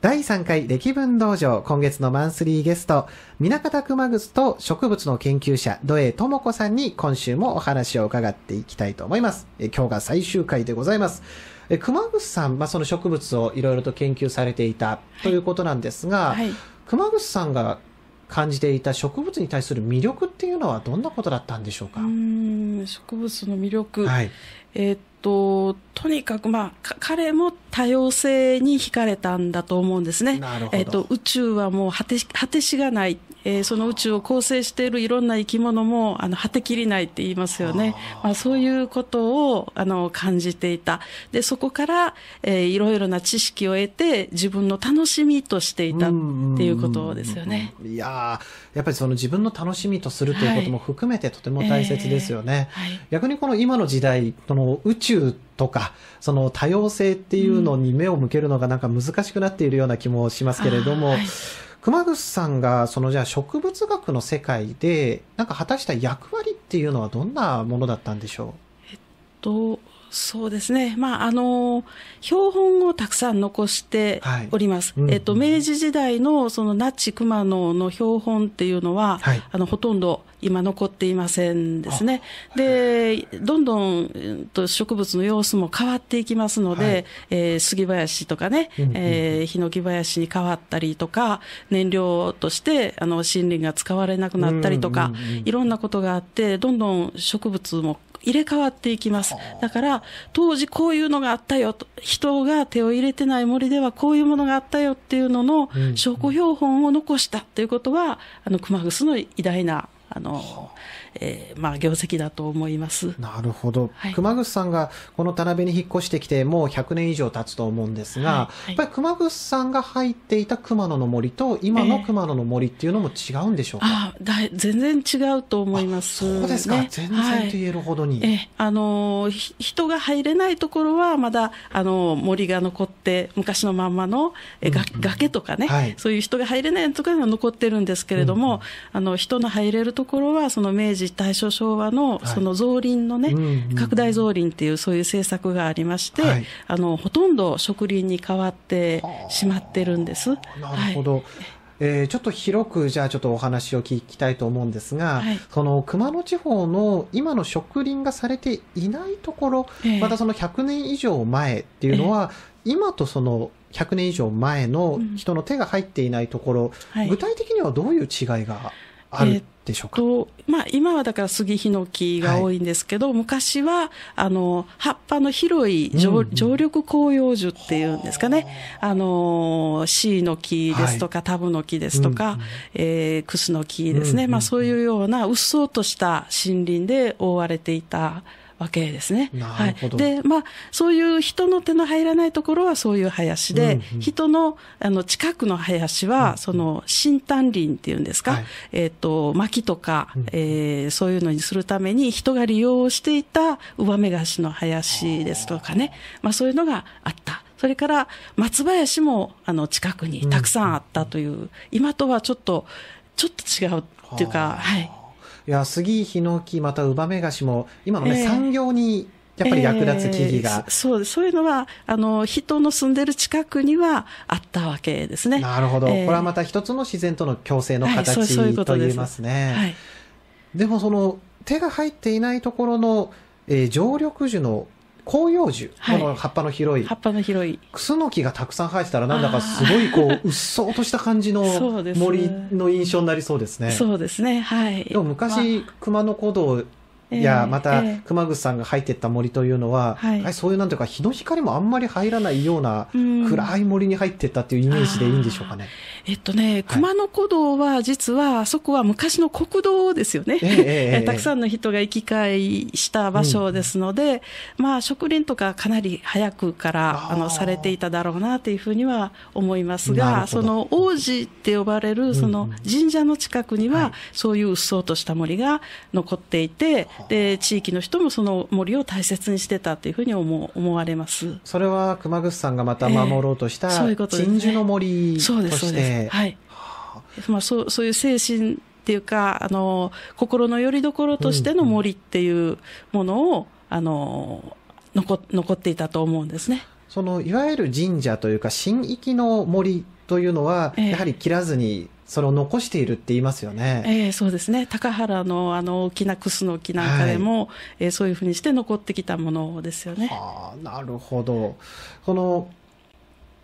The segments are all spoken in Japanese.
第3回歴文道場、今月のマンスリーゲスト、南方熊楠と植物の研究者、土江智子さんに今週もお話を伺っていきたいと思います。え今日が最終回でございます。え熊楠さん、まあ、その植物をいろいろと研究されていたということなんですが、はいはい、熊楠さんが感じていた植物に対する魅力っていうのはどんなことだったんでしょうか植物の魅力、はい、えー、っと、とにかく、まあ、彼も多様性に惹かれたんだと思うんですね。えっ、と、宇宙はもう果てし、果てしがないえー、その宇宙を構成しているいろんな生き物もあの果てきりないって言いますよね。まあ、そういうことをあの感じていた。で、そこから、えー、いろいろな知識を得て自分の楽しみとしていたっていうことですよね。いややっぱりその自分の楽しみとするということも含めてとても大切ですよね。はいえーはい、逆にこの今の時代、その宇宙とか、その多様性っていうのに目を向けるのがなんか難しくなっているような気もしますけれども、うん熊楠さんが、そのじゃあ植物学の世界で、なんか果たした役割っていうのはどんなものだったんでしょうえっと、そうですね。まあ、あの、標本をたくさん残しております。はいうんうん、えっと、明治時代のその那智熊野の標本っていうのは、はい、あの、ほとんど今残っていませんですね。で、どんどん植物の様子も変わっていきますので、はい、えー、杉林とかね、えヒノキ林に変わったりとか、燃料としてあの森林が使われなくなったりとか、いろんなことがあって、どんどん植物も入れ替わっていきます。だから、当時こういうのがあったよと、人が手を入れてない森ではこういうものがあったよっていうのの証拠標本を残したということは、あの、熊楠の偉大なあの、えー、まあ、業績だと思います。なるほど。はい、熊楠さんがこの田辺に引っ越してきて、もう100年以上経つと思うんですが、はいはい、やっぱり熊楠さんが入っていた熊野の森と、今の熊野の森っていうのも違うんでしょうか、えー、あだ全然違うと思います。そうですか。ね、全然と言えるほどに。はい、えー、あのー、人が入れないところは、まだ、あのー、森が残って、昔のまんまの、えー、が、うんうん、崖とかね、そういう人が入れないところが残ってるんですけれども、うんうん、あの、人の入れるとところはその明治大正昭和のその造林のね、拡大造林っていうそういう政策がありまして、はい、あのほとんど植林に変わってしまってるんです。なるほど、はいえー、ちょっと広くじゃあちょっとお話を聞きたいと思うんですが、はい、その熊野地方の今の植林がされていないところ、えー、またその100年以上前っていうのは、えー、今とその100年以上前の人の手が入っていないところ、うんはい、具体的にはどういう違いがある、えーでしょうかと、まあ、今はだから杉ヒノキが多いんですけど、はい、昔はあの葉っぱの広い常,、緑広葉樹っていうんですかね、あのシイの木ですとか、はい、タブの木ですとか、うん、えー、クスの木ですね、うんうん、まあ、そういうようなうっそうとした森林で覆われていた。わけですね。はい、で、まあ、そういう人の手の入らないところはそういう林で、うんうん、人のあの近くの林は、うんうん、その新丹林っていうんですか、はい、えっ、ー、と、薪とか、えー、そういうのにするために人が利用していた上目菓子の林ですとかね、まあそういうのがあった。それから松林もあの近くにたくさんあったという、うん、今とはちょっと、ちょっと違うっていうか、はい。いや、杉、ヒノキ、またウバメガシも、今のね、えー、産業にやっぱり役立つ木々が、えー、そうそういうのはあの人の住んでる近くにはあったわけですねなるほど、えー、これはまた一つの自然との共生の形、はい、そういうとと言えますね、はい、でもその手が入っていないところの、えー、常緑樹の広葉樹、はい、この葉っぱの広い葉っぱの広いクスノキがたくさん生えてたらなんだかすごいこう うっそうとした感じの森の印象になりそうですねそうですねはいでも昔、まあ、熊野古道いやまた、熊楠さんが入ってった森というのは、はい、そういうなんていうか日の光もあんまり入らないような暗い森に入ってったっていうイメージでいいんでしょうかね。えっとね、熊野古道は実はあそこは昔の国道ですよね。えー、たくさんの人が行き交いした場所ですので、うん、まあ植林とかかなり早くからあのされていただろうなというふうには思いますが、その王子って呼ばれるその神社の近くには、そういううっそうとした森が残っていて、で地域の人もその森を大切にしてたというふうに思思われますそれは熊楠さんがまた守ろうとした、そういうこと鎮守の森としてそうですそうですはい、まあ、そうそういう精神っていうかあの心の拠り所としての森っていうものを、うんうん、あの残残っていたと思うんですねそのいわゆる神社というか神域の森というのは、やはり切らずにそれを残しているって言いますよね。ええー、そうですね。高原のあの大きなクスの木なんかでも、はい、えー、そういうふうにして残ってきたものですよね。ああ、なるほど。この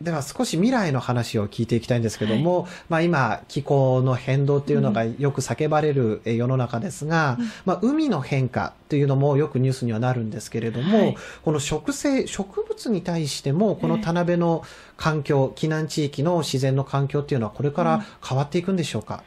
では少し未来の話を聞いていきたいんですけども、はい、まあ、今気候の変動というのがよく叫ばれる世の中ですが、うん、まあ、海の変化というのもよくニュースにはなるんですけれども、はい、この植生植物に対してもこの田辺の環境、えー、避難地域の自然の環境というのはこれから変わっていくんでしょうか、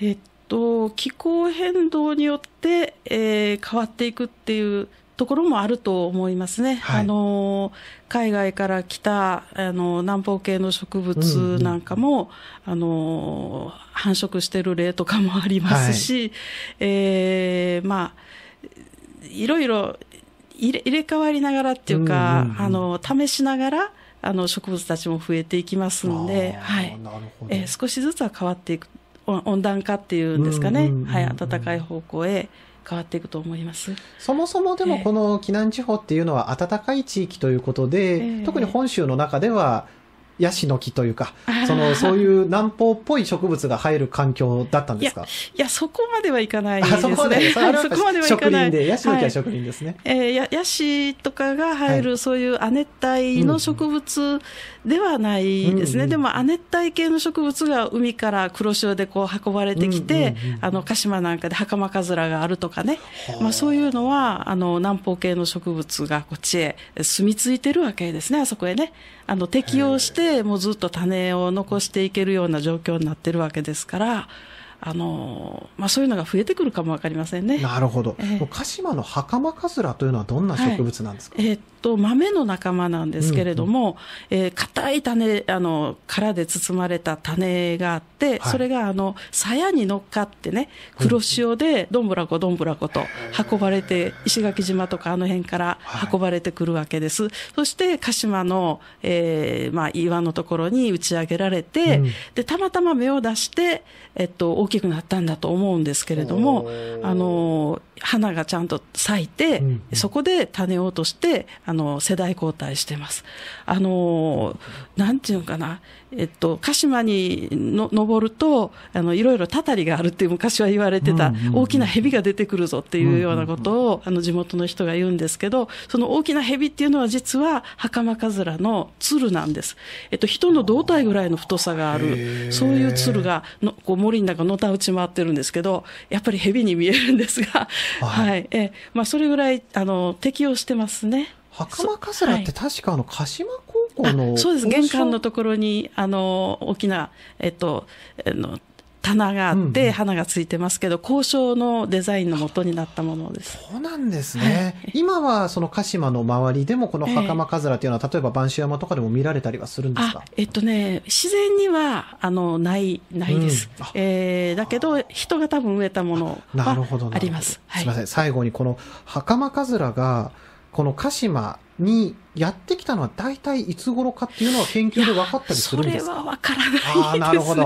うん、えっと気候変動によって、えー、変わっていくっていうところもあると思いますね。はい、あの海外から来たあの南方系の植物なんかも、うんうん、あの繁殖してる例とかもありますし、はい、えー、まあいろいろ入れ入れ替わりながらっていうか、うんうんうん、あの試しながらあの植物たちも増えていきますんで、はい、えー、少しずつは変わっていく温暖化っていうんですかね、うんうんうんはい、暖かい方向へ。変わっていくと思いますそもそもでもこの紀南地方っていうのは暖かい地域ということで、えー、特に本州の中ではヤシの木というか、その、そういう南方っぽい植物が生える環境だったんですかいやそこまではいかないですね。そこまではいかない。ヤシの木はですね。はい、えー、ヤシとかが生える、そういう亜熱帯の植物ではないですね。うんうん、でも、亜熱帯系の植物が海から黒潮でこう運ばれてきて、あの、鹿島なんかで袴かずらがあるとかね。まあ、そういうのは、あの、南方系の植物がこっちへ住み着いてるわけですね、あそこへね。あの、適応して、もうずっと種を残していけるような状況になってるわけですから、あのまあ、そういうのが増えてくるかも分かりませんねなるほど、えー、鹿島の袴カズラというのはどんな植物なんですか、はい、えー、っと豆の仲間なんですけれども、うんうん、え硬、ー、い種あの殻で包まれた種があって、はい、それがあの鞘に乗っかってね黒潮でどんぶらこどんぶらこと運ばれて、石垣島とかあの辺から運ばれてくるわけです、はい、そして鹿島の、えーまあ、岩のところに打ち上げられて、うん、でたまたま芽を出して、えっときくなったんだと思うんですけれども、あの、花がちゃんと咲いて、そこで種を落として、あの、世代交代してます。あの、なんていうのかな、えっと、鹿島にの登ると、あの、いろいろたたりがあるって昔は言われてた、大きな蛇が出てくるぞっていうようなことを、あの、地元の人が言うんですけど、その大きな蛇っていうのは実は、袴かずらの鶴なんです。えっと、人の胴体ぐらいの太さがある、そういう鶴がの、こう、森の中のタ打ち回ってるんですけど、やっぱり蛇に見えるんですが、はい、はい、えまあ、それぐらい、あの、適用してますね。袴かすらって確かあの、鹿島高校の、そうです。玄関のところに、あの、大きな、えっと、えっと棚があって、花がついてますけど、交渉のデザインの元になったものです。そうなんですね。はい、今はその鹿島の周りでもこの袴かずらというのは、えー、例えば晩秋山とかでも見られたりはするんですかえっとね、自然には、あの、ない、ないです。うん、えー、だけど、人が多分植えたものはあります。なるほどすみません。最後にこの袴かずらが、この鹿島にやってきたのは大体いつ頃かっていうのは研究で分かったりするんですかそれは分からないです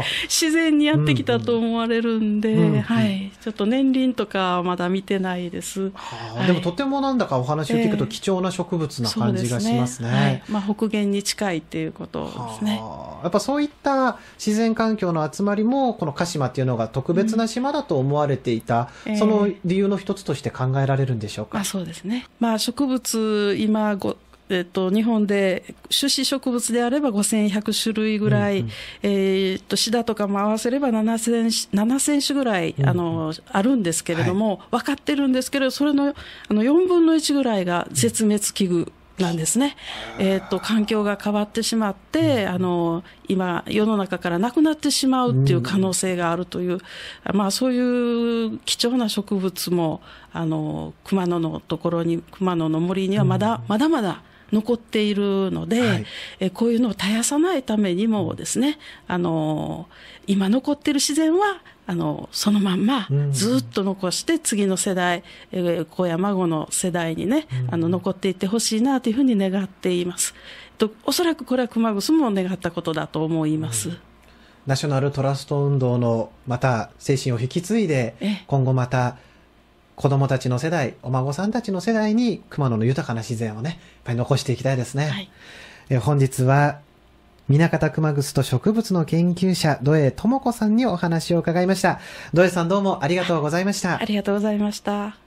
自然にやってきたと思われるんで、うんうん、はい、ちょっと年輪とかまだ見てないです、はい、でもとてもなんだかお話を聞くと貴重な植物な感じがしますねえーすねはい、まあ、北限に近いっていうことですね、やっぱそういった自然環境の集まりもこの鹿島っていうのが特別な島だと思われていた、うんえー、その理由の一つとして考えられるんでしょうか、あ、そうですね、まあ、植物今えっと、日本で種子植物であれば5100種類ぐらい、うんうん、えっと、シダとかも合わせれば7000 7000種ぐらい、うんうん、あの、あるんですけれども、はい、分かってるんですけれど、それのあの4分の1ぐらいが絶滅危惧。なんですね。えっ、ー、と、環境が変わってしまって、うん、あの、今、世の中からなくなってしまうっていう可能性があるという、うん、まあ、そういう貴重な植物も、あの、熊野のところに、熊野の森にはまだ、うん、まだまだ残っているので、はい、えこういうのを絶やさないためにもですね、あの今残っている自然はあのそのまんまずっと残して次の世代、うん、え子や孫の世代にね、あの残っていってほしいなというふうに願っています。とおそらくこれは熊楠も願ったことだと思います。うんナショナルトラスト運動のまた精神を引き継いで、今後また子供たちの世代、お孫さんたちの世代に熊野の豊かな自然をね、やっぱり残していきたいですね。はい、え本日は、南方熊楠と植物の研究者、土江智子さんにお話を伺いました。土江さんどうもありがとうございました。ありがとうございました。